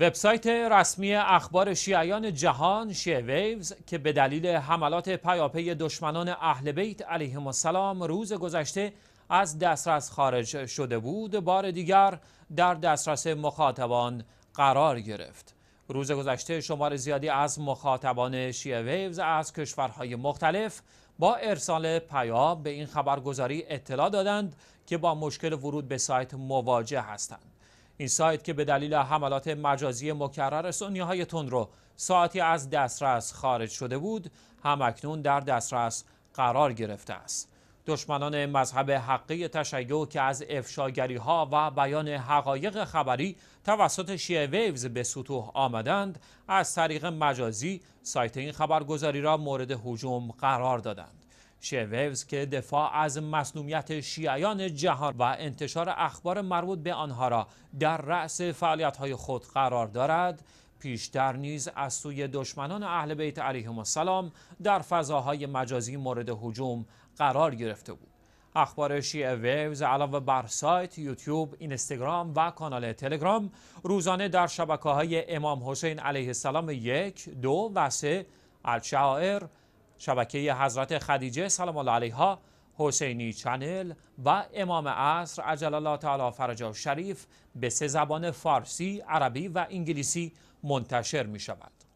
وبسایت رسمی اخبار شیعیان جهان شیع ویوز که به دلیل حملات پیاپی دشمنان اهل بیت علیه السلام روز گذشته از دسترس خارج شده بود بار دیگر در دسترس مخاطبان قرار گرفت روز گذشته شمار زیادی از مخاطبان شیع ویوز از کشورهای مختلف با ارسال پیام به این خبرگزاری اطلاع دادند که با مشکل ورود به سایت مواجه هستند این سایت که به دلیل حملات مجازی مکرر تون رو ساعتی از دسترس خارج شده بود اکنون در دسترس قرار گرفته است دشمنان مذهب حقی تشیع که از افشاگری ها و بیان حقایق خبری توسط شیعه ویوز به سطوح آمدند از طریق مجازی سایت این خبرگزاری را مورد هجوم قرار دادند شویوز که دفاع از مصنومیت شیعیان جهان و انتشار اخبار مربوط به آنها را در رأس فعالیت‌های خود قرار دارد پیشتر نیز از سوی دشمنان اهل بیت علیهم السلام در فضاهای مجازی مورد هجوم قرار گرفته بود اخبار شیعه ویوز علاوه بر سایت یوتیوب، اینستاگرام و کانال تلگرام روزانه در شبکه های امام حسین علیه السلام یک، دو و سه الشعائر شبکه حضرت خدیجه سلام الله علیها حسینی چنل و امام عصر عجل الله تعالی فرجا شریف به سه زبان فارسی، عربی و انگلیسی منتشر می شود.